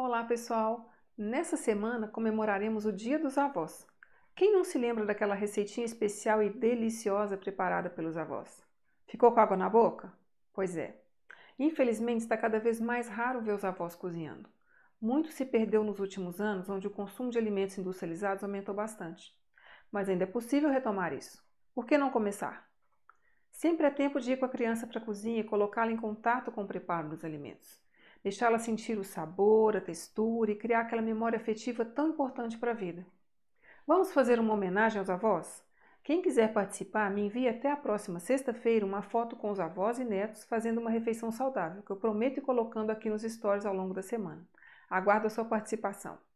Olá, pessoal! Nessa semana comemoraremos o Dia dos Avós. Quem não se lembra daquela receitinha especial e deliciosa preparada pelos avós? Ficou com água na boca? Pois é. Infelizmente, está cada vez mais raro ver os avós cozinhando. Muito se perdeu nos últimos anos, onde o consumo de alimentos industrializados aumentou bastante. Mas ainda é possível retomar isso. Por que não começar? Sempre é tempo de ir com a criança para a cozinha e colocá-la em contato com o preparo dos alimentos deixar ela sentir o sabor, a textura e criar aquela memória afetiva tão importante para a vida. Vamos fazer uma homenagem aos avós? Quem quiser participar, me envie até a próxima sexta-feira uma foto com os avós e netos fazendo uma refeição saudável, que eu prometo ir colocando aqui nos stories ao longo da semana. Aguardo a sua participação.